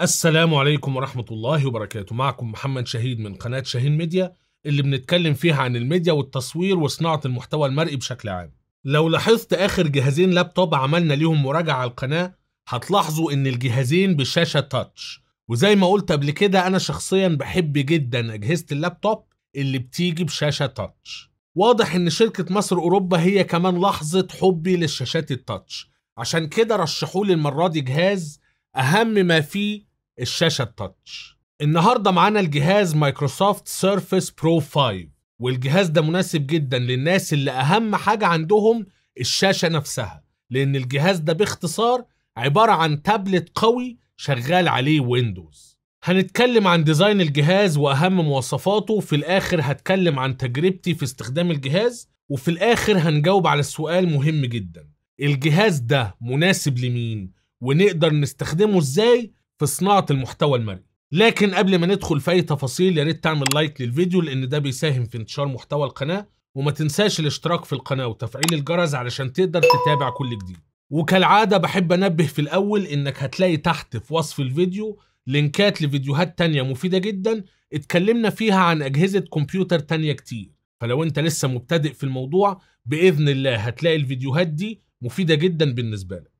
السلام عليكم ورحمة الله وبركاته معكم محمد شهيد من قناة شاهين ميديا اللي بنتكلم فيها عن الميديا والتصوير وصناعة المحتوى المرئي بشكل عام لو لاحظت آخر جهازين لابتوب عملنا ليهم مراجعة على القناة هتلاحظوا إن الجهازين بشاشة تاتش وزي ما قلت قبل كده أنا شخصيا بحب جدا أجهزة اللابتوب اللي بتيجي بشاشة تاتش واضح إن شركة مصر أوروبا هي كمان لحظة حبي للشاشات التاتش عشان كده رشحوا لي المرة دي جهاز أهم ما فيه الشاشة التاتش النهاردة معانا الجهاز مايكروسوفت سيرفيس برو 5 والجهاز ده مناسب جدا للناس اللي أهم حاجة عندهم الشاشة نفسها لأن الجهاز ده باختصار عبارة عن تابلت قوي شغال عليه ويندوز هنتكلم عن ديزاين الجهاز وأهم مواصفاته في الآخر هتكلم عن تجربتي في استخدام الجهاز وفي الآخر هنجاوب على السؤال مهم جدا الجهاز ده مناسب لمين ونقدر نستخدمه ازاي في صناعة المحتوى المرئي لكن قبل ما ندخل في أي تفاصيل يا ريت تعمل لايك للفيديو لأن ده بيساهم في انتشار محتوى القناة وما تنساش الاشتراك في القناة وتفعيل الجرس علشان تقدر تتابع كل جديد وكالعادة بحب أنبه في الأول إنك هتلاقي تحت في وصف الفيديو لينكات لفيديوهات تانية مفيدة جدا اتكلمنا فيها عن أجهزة كمبيوتر تانية كتير فلو أنت لسه مبتدئ في الموضوع بإذن الله هتلاقي الفيديوهات دي مفيدة جدا بالنسبة لك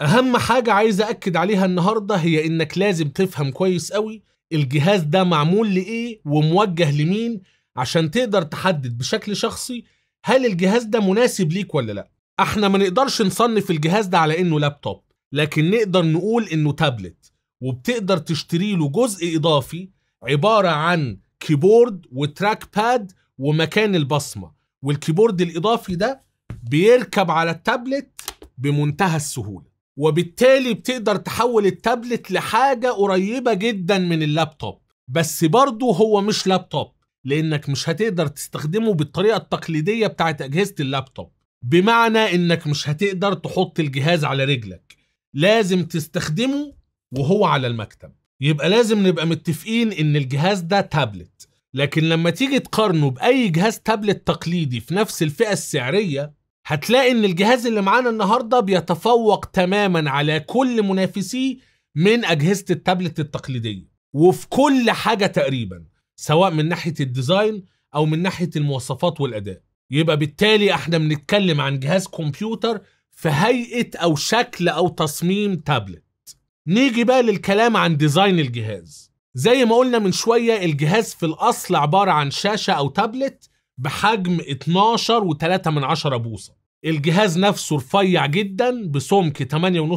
اهم حاجه عايز اكد عليها النهارده هي انك لازم تفهم كويس قوي الجهاز ده معمول لايه وموجه لمين عشان تقدر تحدد بشكل شخصي هل الجهاز ده مناسب ليك ولا لا احنا ما نقدرش نصنف الجهاز ده على انه لابتوب لكن نقدر نقول انه تابلت وبتقدر تشتري له جزء اضافي عباره عن كيبورد وتراك باد ومكان البصمه والكيبورد الاضافي ده بيركب على التابلت بمنتهى السهوله وبالتالي بتقدر تحول التابلت لحاجة قريبة جدا من اللابتوب بس برضه هو مش لابتوب لانك مش هتقدر تستخدمه بالطريقة التقليدية بتاعت اجهزة اللابتوب بمعنى انك مش هتقدر تحط الجهاز على رجلك لازم تستخدمه وهو على المكتب يبقى لازم نبقى متفقين ان الجهاز ده تابلت لكن لما تيجي تقارنه باي جهاز تابلت تقليدي في نفس الفئة السعرية هتلاقي ان الجهاز اللي معانا النهارده بيتفوق تماما على كل منافسيه من اجهزه التابلت التقليديه وفي كل حاجه تقريبا سواء من ناحيه الديزاين او من ناحيه المواصفات والاداء يبقى بالتالي احنا بنتكلم عن جهاز كمبيوتر في هيئه او شكل او تصميم تابلت نيجي بقى للكلام عن ديزاين الجهاز زي ما قلنا من شويه الجهاز في الاصل عباره عن شاشه او تابلت بحجم 12 و3 من 10 بوصه الجهاز نفسه رفيع جدا بسمك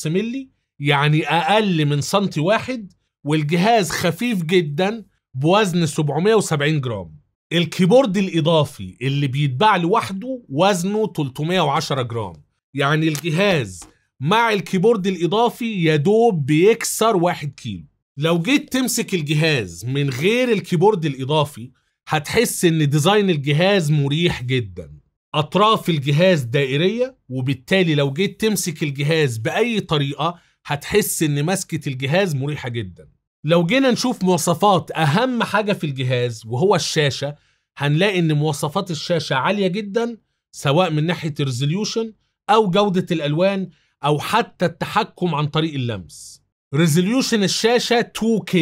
8.5 مللي يعني اقل من سنتي واحد والجهاز خفيف جدا بوزن 770 جرام الكيبورد الاضافي اللي بيتباع لوحده وزنه 310 جرام يعني الجهاز مع الكيبورد الاضافي يا دوب بيكسر 1 كيلو لو جيت تمسك الجهاز من غير الكيبورد الاضافي هتحس ان ديزاين الجهاز مريح جدا اطراف الجهاز دائريه وبالتالي لو جيت تمسك الجهاز باي طريقه هتحس ان مسكه الجهاز مريحه جدا لو جينا نشوف مواصفات اهم حاجه في الجهاز وهو الشاشه هنلاقي ان مواصفات الشاشه عاليه جدا سواء من ناحيه ريزوليوشن او جوده الالوان او حتى التحكم عن طريق اللمس ريزوليوشن الشاشه 2K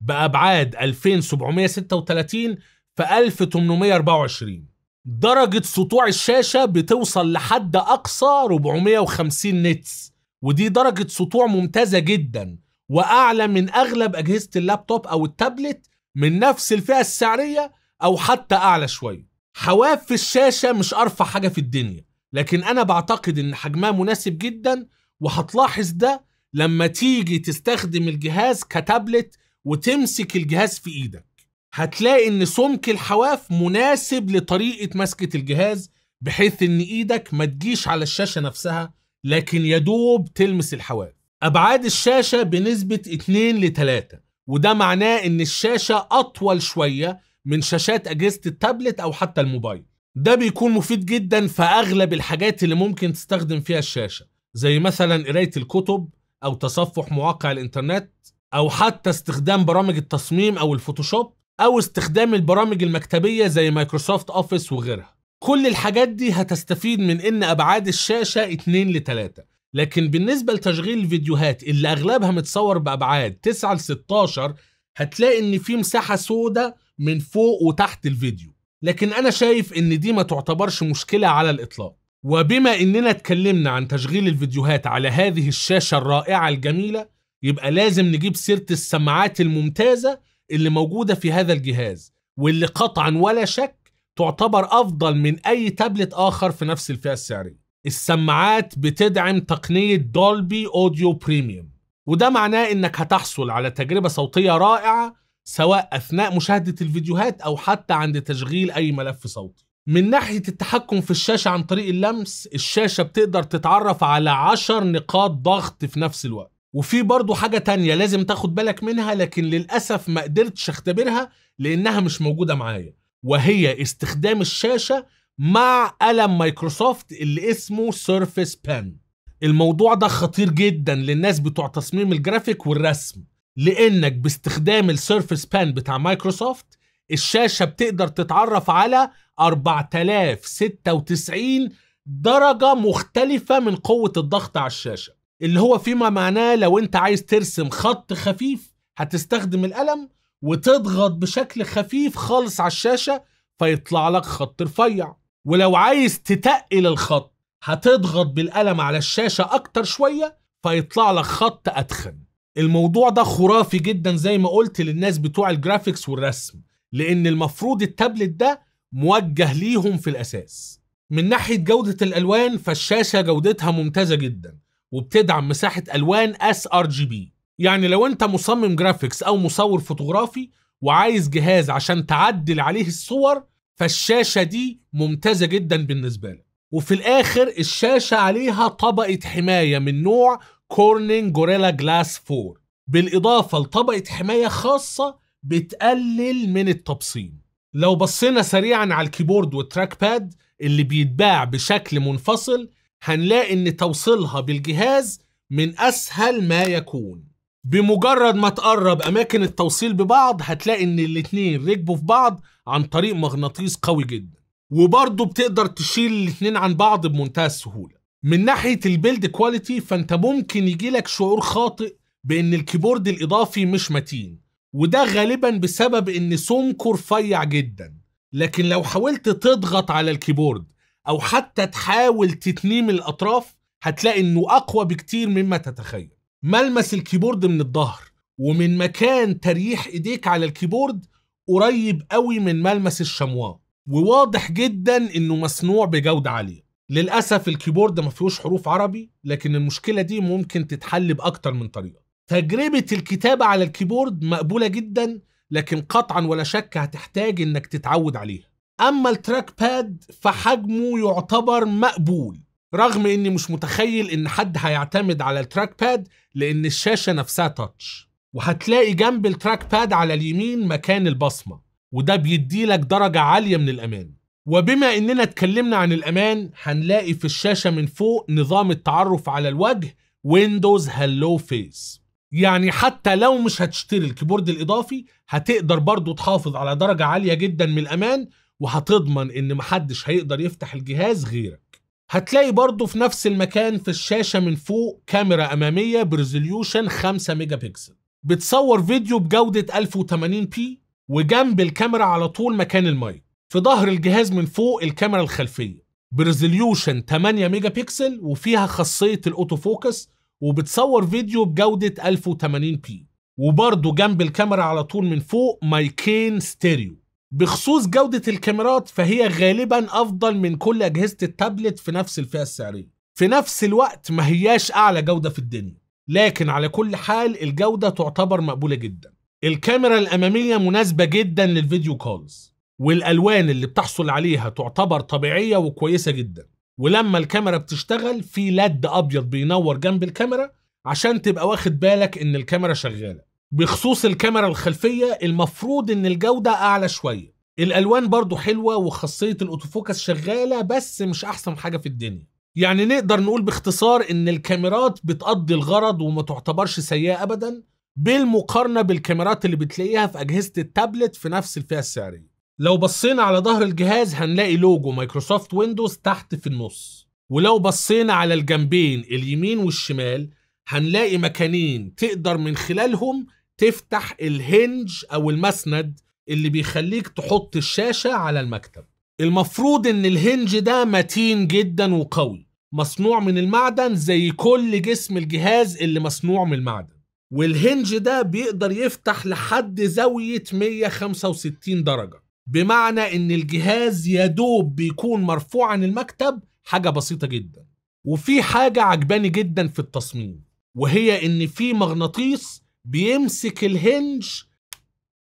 بابعاد 2736 في 1824 درجة سطوع الشاشة بتوصل لحد أقصى 450 نتس ودي درجة سطوع ممتازة جدا وأعلى من أغلب أجهزة اللابتوب أو التابلت من نفس الفئة السعرية أو حتى أعلى شوية حواف الشاشة مش أرفع حاجة في الدنيا لكن أنا بعتقد إن حجمها مناسب جدا وهتلاحظ ده لما تيجي تستخدم الجهاز كتابلت وتمسك الجهاز في إيدك هتلاقي ان سمك الحواف مناسب لطريقه مسكه الجهاز بحيث ان ايدك ما تجيش على الشاشه نفسها لكن يدوب تلمس الحواف ابعاد الشاشه بنسبه 2 ل 3 وده معناه ان الشاشه اطول شويه من شاشات اجهزه التابلت او حتى الموبايل ده بيكون مفيد جدا في اغلب الحاجات اللي ممكن تستخدم فيها الشاشه زي مثلا قرايه الكتب او تصفح مواقع الانترنت او حتى استخدام برامج التصميم او الفوتوشوب او استخدام البرامج المكتبيه زي مايكروسوفت اوفيس وغيرها كل الحاجات دي هتستفيد من ان ابعاد الشاشه 2 ل 3 لكن بالنسبه لتشغيل الفيديوهات اللي اغلبها متصور بابعاد 9 ل 16 هتلاقي ان في مساحه سوداء من فوق وتحت الفيديو لكن انا شايف ان دي ما تعتبرش مشكله على الاطلاق وبما اننا اتكلمنا عن تشغيل الفيديوهات على هذه الشاشه الرائعه الجميله يبقى لازم نجيب سيره السماعات الممتازه اللي موجودة في هذا الجهاز واللي قطعا ولا شك تعتبر أفضل من أي تابلت آخر في نفس الفئة السعرية السماعات بتدعم تقنية دولبي أوديو بريميوم وده معناه إنك هتحصل على تجربة صوتية رائعة سواء أثناء مشاهدة الفيديوهات أو حتى عند تشغيل أي ملف صوتي من ناحية التحكم في الشاشة عن طريق اللمس الشاشة بتقدر تتعرف على عشر نقاط ضغط في نفس الوقت وفي برضه حاجة تانية لازم تاخد بالك منها لكن للأسف ما قدرتش اختبرها لأنها مش موجودة معايا وهي استخدام الشاشة مع قلم مايكروسوفت اللي اسمه سيرفيس بان الموضوع ده خطير جدا للناس بتوع تصميم الجرافيك والرسم لانك باستخدام السيرفيس بان بتاع مايكروسوفت الشاشة بتقدر تتعرف على 4096 درجة مختلفة من قوة الضغط على الشاشة اللي هو فيما معناه لو انت عايز ترسم خط خفيف هتستخدم القلم وتضغط بشكل خفيف خالص على الشاشة فيطلع لك خط رفيع ولو عايز تتقل الخط هتضغط بالقلم على الشاشة أكتر شوية فيطلع لك خط أتخن الموضوع ده خرافي جدا زي ما قلت للناس بتوع الجرافيكس والرسم لأن المفروض التابلت ده موجه ليهم في الأساس من ناحية جودة الألوان فالشاشة جودتها ممتازة جدا وبتدعم مساحه الوان اس ار جي بي يعني لو انت مصمم جرافيكس او مصور فوتوغرافي وعايز جهاز عشان تعدل عليه الصور فالشاشه دي ممتازه جدا بالنسبه لك وفي الاخر الشاشه عليها طبقه حمايه من نوع كورنينج جوريلا جلاس 4 بالاضافه لطبقه حمايه خاصه بتقلل من التبصيم لو بصينا سريعا على الكيبورد والتراك باد اللي بيتباع بشكل منفصل هنلاقي ان توصيلها بالجهاز من اسهل ما يكون بمجرد ما تقرب اماكن التوصيل ببعض هتلاقي ان الاتنين ركبوا في بعض عن طريق مغناطيس قوي جدا وبرضه بتقدر تشيل الاتنين عن بعض بمنتهى السهوله من ناحيه البيلد كواليتي فانت ممكن يجيلك شعور خاطئ بان الكيبورد الاضافي مش متين وده غالبا بسبب ان سمكه رفيع جدا لكن لو حاولت تضغط على الكيبورد او حتى تحاول تتنيم الاطراف هتلاقي انه اقوى بكتير مما تتخيل ملمس الكيبورد من الظهر ومن مكان تريح ايديك على الكيبورد قريب قوي من ملمس الشمواء وواضح جدا انه مصنوع بجوده عاليه للاسف الكيبورد ما فيهوش حروف عربي لكن المشكله دي ممكن تتحل باكتر من طريقه تجربه الكتابه على الكيبورد مقبوله جدا لكن قطعا ولا شك هتحتاج انك تتعود عليها اما التراك باد فحجمه يعتبر مقبول رغم اني مش متخيل ان حد هيعتمد على التراك باد لان الشاشه نفسها تاتش وهتلاقي جنب التراك باد على اليمين مكان البصمه وده بيديلك درجه عاليه من الامان وبما اننا اتكلمنا عن الامان هنلاقي في الشاشه من فوق نظام التعرف على الوجه ويندوز هالو فيس يعني حتى لو مش هتشتري الكيبورد الاضافي هتقدر برضه تحافظ على درجه عاليه جدا من الامان وهتضمن ان محدش هيقدر يفتح الجهاز غيرك هتلاقي برضه في نفس المكان في الشاشة من فوق كاميرا أمامية بريزوليوشن 5 ميجا بكسل بتصور فيديو بجودة 1080 بي وجنب الكاميرا على طول مكان المايك في ظهر الجهاز من فوق الكاميرا الخلفية بريزوليوشن 8 ميجا بكسل وفيها خاصية الأوتو فوكس وبتصور فيديو بجودة 1080 بي وبرضه جنب الكاميرا على طول من فوق مايكين ستيريو بخصوص جودة الكاميرات فهي غالبا أفضل من كل أجهزة التابلت في نفس الفئة السعرية في نفس الوقت ما هياش أعلى جودة في الدنيا لكن على كل حال الجودة تعتبر مقبولة جدا الكاميرا الأمامية مناسبة جدا للفيديو كولز والألوان اللي بتحصل عليها تعتبر طبيعية وكويسة جدا ولما الكاميرا بتشتغل في لد أبيض بينور جنب الكاميرا عشان تبقى واخد بالك إن الكاميرا شغالة بخصوص الكاميرا الخلفية المفروض ان الجودة اعلى شوية الالوان برضو حلوة وخاصية الاوتوفوكس شغالة بس مش احسن حاجة في الدنيا يعني نقدر نقول باختصار ان الكاميرات بتقضي الغرض وما تعتبرش سيئة ابدا بالمقارنة بالكاميرات اللي بتلاقيها في اجهزة التابلت في نفس الفئة السعرية لو بصينا على ظهر الجهاز هنلاقي لوجو مايكروسوفت ويندوز تحت في النص ولو بصينا على الجنبين اليمين والشمال هنلاقي مكانين تقدر من خلالهم تفتح الهنج او المسند اللي بيخليك تحط الشاشه على المكتب المفروض ان الهنج ده متين جدا وقوي مصنوع من المعدن زي كل جسم الجهاز اللي مصنوع من المعدن والهنج ده بيقدر يفتح لحد زاوية 165 درجة بمعنى ان الجهاز يدوب بيكون مرفوع عن المكتب حاجة بسيطة جدا وفي حاجة عجباني جدا في التصميم وهي ان في مغناطيس بيمسك الهنج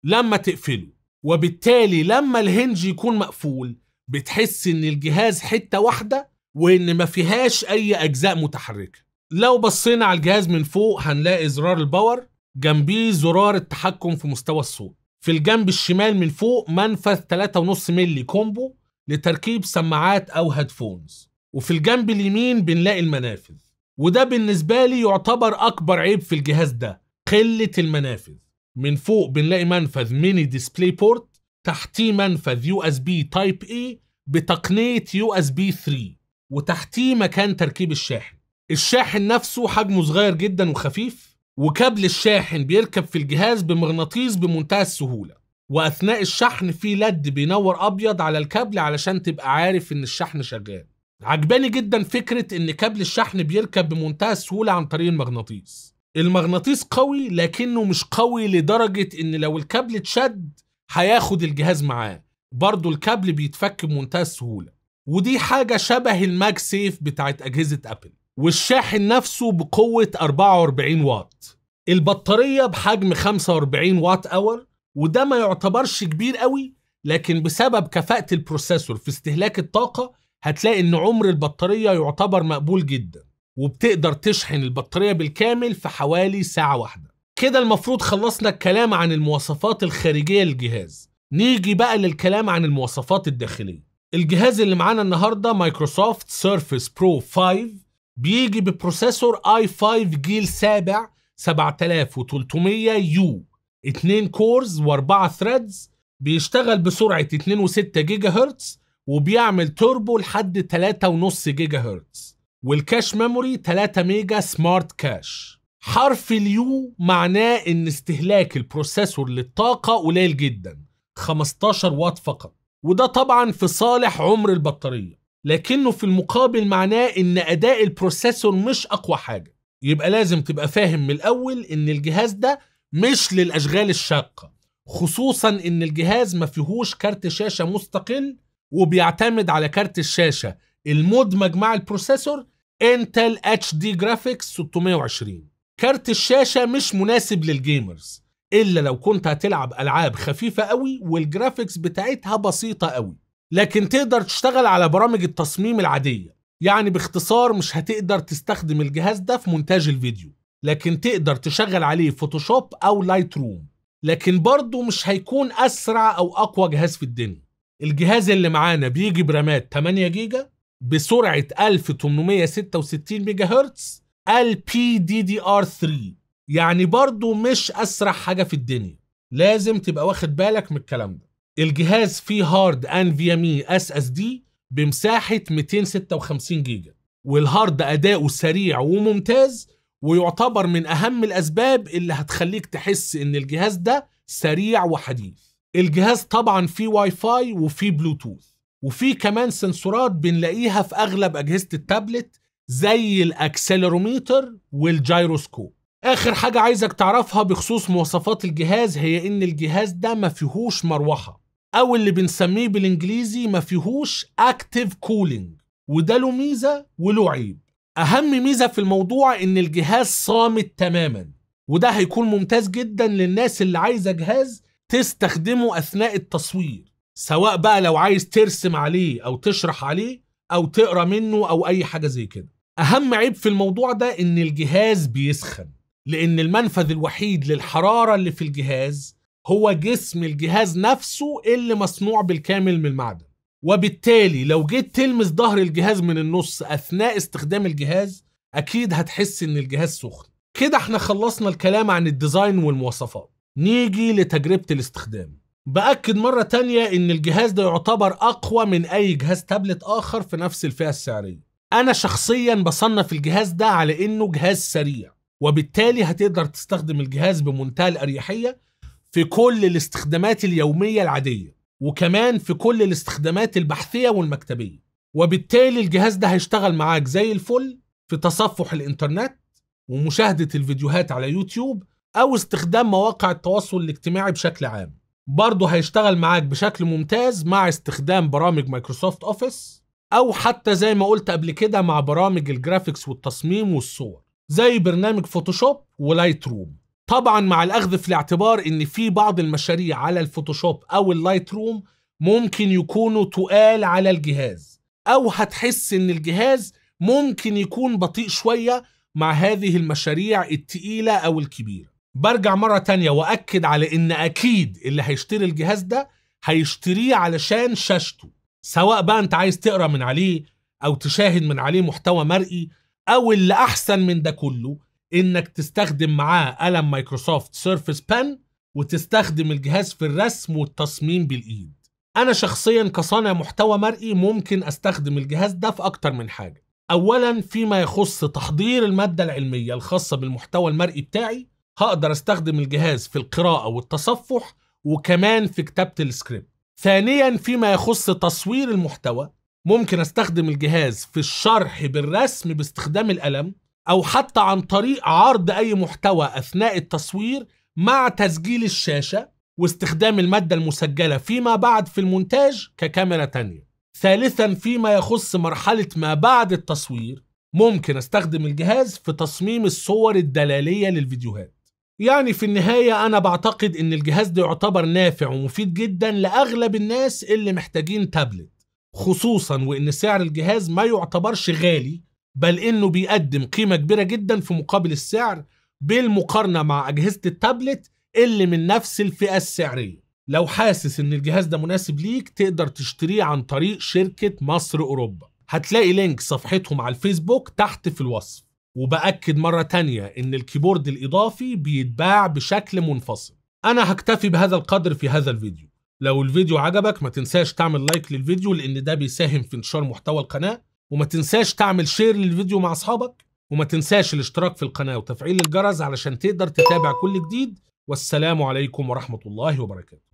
لما تقفله وبالتالي لما الهنج يكون مقفول بتحس ان الجهاز حته واحده وان ما فيهاش اي اجزاء متحركه لو بصينا على الجهاز من فوق هنلاقي زرار الباور جنبيه زرار التحكم في مستوى الصوت في الجنب الشمال من فوق منفذ 3.5 مللي كومبو لتركيب سماعات او هيدفونز وفي الجنب اليمين بنلاقي المنافذ وده بالنسبه لي يعتبر اكبر عيب في الجهاز ده قله المنافذ من فوق بنلاقي منفذ ميني ديسبلاي بورت تحتيه منفذ يو اس بي تايب اي بتقنيه يو اس بي 3 وتحتيه مكان تركيب الشاحن الشاحن نفسه حجمه صغير جدا وخفيف وكابل الشاحن بيركب في الجهاز بمغناطيس بمنتهى السهوله واثناء الشحن في لد بينور ابيض على الكابل علشان تبقى عارف ان الشحن شغال عجباني جدا فكره ان كابل الشحن بيركب بمنتهى السهوله عن طريق المغناطيس المغناطيس قوي لكنه مش قوي لدرجة ان لو الكابل اتشد هياخد الجهاز معاه برضه الكابل بيتفك بمنتهى السهولة ودي حاجة شبه الماج سيف بتاعت أجهزة أبل والشاحن نفسه بقوة 44 واط البطارية بحجم 45 واط أور وده ما يعتبرش كبير قوي لكن بسبب كفاءة البروسيسور في استهلاك الطاقة هتلاقي ان عمر البطارية يعتبر مقبول جدا وبتقدر تشحن البطارية بالكامل في حوالي ساعة واحدة كده المفروض خلصنا الكلام عن المواصفات الخارجية للجهاز نيجي بقى للكلام عن المواصفات الداخلية الجهاز اللي معانا النهاردة مايكروسوفت سيرفيس برو 5 بيجي ببروسيسور اي 5 جيل سابع 7300 يو 2 كورز و4 ثريدز بيشتغل بسرعة 2.6 جيجا هرتز وبيعمل توربو لحد 3.5 جيجا هرتز والكاش ميموري 3 ميجا سمارت كاش حرف اليو معناه ان استهلاك البروسيسور للطاقة قليل جدا 15 وات فقط وده طبعا في صالح عمر البطارية لكنه في المقابل معناه ان اداء البروسيسور مش اقوى حاجة يبقى لازم تبقى فاهم من الاول ان الجهاز ده مش للاشغال الشاقة خصوصا ان الجهاز ما فيهوش كارت شاشة مستقل وبيعتمد على كارت الشاشة المدمج مع البروسيسور انتل اتش دي جرافيكس 620 كارت الشاشه مش مناسب للجيمرز الا لو كنت هتلعب العاب خفيفه قوي والجرافيكس بتاعتها بسيطه قوي لكن تقدر تشتغل على برامج التصميم العاديه يعني باختصار مش هتقدر تستخدم الجهاز ده في مونتاج الفيديو لكن تقدر تشغل عليه فوتوشوب او لايت روم لكن برضه مش هيكون اسرع او اقوى جهاز في الدنيا الجهاز اللي معانا بيجي برامات 8 جيجا بسرعة 1866 ميجا هرتز البي دي دي ار 3 يعني برضو مش أسرع حاجة في الدنيا لازم تبقى واخد بالك من الكلام ده الجهاز فيه هارد ان في ام اي اس اس دي بمساحة 256 جيجا والهارد أداؤه سريع وممتاز ويعتبر من أهم الأسباب اللي هتخليك تحس إن الجهاز ده سريع وحديث الجهاز طبعا فيه واي فاي وفيه بلوتوث وفي كمان سنسورات بنلاقيها في اغلب اجهزه التابلت زي الاكسلروميتر والجيروسكوب اخر حاجه عايزك تعرفها بخصوص مواصفات الجهاز هي ان الجهاز ده ما فيهوش مروحه او اللي بنسميه بالانجليزي ما فيهوش اكتيف كولينج وده له ميزه وله عيب اهم ميزه في الموضوع ان الجهاز صامت تماما وده هيكون ممتاز جدا للناس اللي عايزه جهاز تستخدمه اثناء التصوير سواء بقى لو عايز ترسم عليه او تشرح عليه او تقرا منه او اي حاجه زي كده اهم عيب في الموضوع ده ان الجهاز بيسخن لان المنفذ الوحيد للحراره اللي في الجهاز هو جسم الجهاز نفسه اللي مصنوع بالكامل من المعدن وبالتالي لو جيت تلمس ظهر الجهاز من النص اثناء استخدام الجهاز اكيد هتحس ان الجهاز سخن كده احنا خلصنا الكلام عن الديزاين والمواصفات نيجي لتجربه الاستخدام باكد مره تانية ان الجهاز ده يعتبر اقوى من اي جهاز تابلت اخر في نفس الفئه السعريه انا شخصيا بصنف الجهاز ده على انه جهاز سريع وبالتالي هتقدر تستخدم الجهاز بمنتهى الاريحيه في كل الاستخدامات اليوميه العاديه وكمان في كل الاستخدامات البحثيه والمكتبيه وبالتالي الجهاز ده هيشتغل معاك زي الفل في تصفح الانترنت ومشاهده الفيديوهات على يوتيوب او استخدام مواقع التواصل الاجتماعي بشكل عام برضه هيشتغل معاك بشكل ممتاز مع استخدام برامج مايكروسوفت اوفيس او حتى زي ما قلت قبل كده مع برامج الجرافيكس والتصميم والصور زي برنامج فوتوشوب ولايت روم طبعا مع الاخذ في الاعتبار ان في بعض المشاريع على الفوتوشوب او اللايت روم ممكن يكونوا تقال على الجهاز او هتحس ان الجهاز ممكن يكون بطيء شويه مع هذه المشاريع التقيله او الكبيره برجع مرة تانية وأكد على إن أكيد اللي هيشتري الجهاز ده هيشتريه علشان شاشته سواء بقى أنت عايز تقرأ من عليه أو تشاهد من عليه محتوى مرئي أو اللي أحسن من ده كله إنك تستخدم معاه قلم مايكروسوفت سيرفس بان وتستخدم الجهاز في الرسم والتصميم بالإيد أنا شخصيا كصانع محتوى مرئي ممكن أستخدم الجهاز ده في أكتر من حاجة أولا فيما يخص تحضير المادة العلمية الخاصة بالمحتوى المرئي بتاعي هقدر استخدم الجهاز في القراءة والتصفح وكمان في كتابة السكريبت ثانيا فيما يخص تصوير المحتوى ممكن استخدم الجهاز في الشرح بالرسم باستخدام القلم او حتى عن طريق عرض اي محتوى اثناء التصوير مع تسجيل الشاشة واستخدام المادة المسجلة فيما بعد في المونتاج ككاميرا تانية ثالثا فيما يخص مرحلة ما بعد التصوير ممكن استخدم الجهاز في تصميم الصور الدلالية للفيديوهات يعني في النهاية أنا بعتقد إن الجهاز ده يعتبر نافع ومفيد جدا لأغلب الناس اللي محتاجين تابلت خصوصا وإن سعر الجهاز ما يعتبرش غالي بل إنه بيقدم قيمة كبيرة جدا في مقابل السعر بالمقارنة مع أجهزة التابلت اللي من نفس الفئة السعرية لو حاسس إن الجهاز ده مناسب ليك تقدر تشتريه عن طريق شركة مصر أوروبا هتلاقي لينك صفحتهم على الفيسبوك تحت في الوصف وبأكد مرة تانية إن الكيبورد الإضافي بيتباع بشكل منفصل أنا هكتفي بهذا القدر في هذا الفيديو لو الفيديو عجبك ما تنساش تعمل لايك للفيديو لأن ده بيساهم في انتشار محتوى القناة وما تنساش تعمل شير للفيديو مع أصحابك وما تنساش الاشتراك في القناة وتفعيل الجرس علشان تقدر تتابع كل جديد والسلام عليكم ورحمة الله وبركاته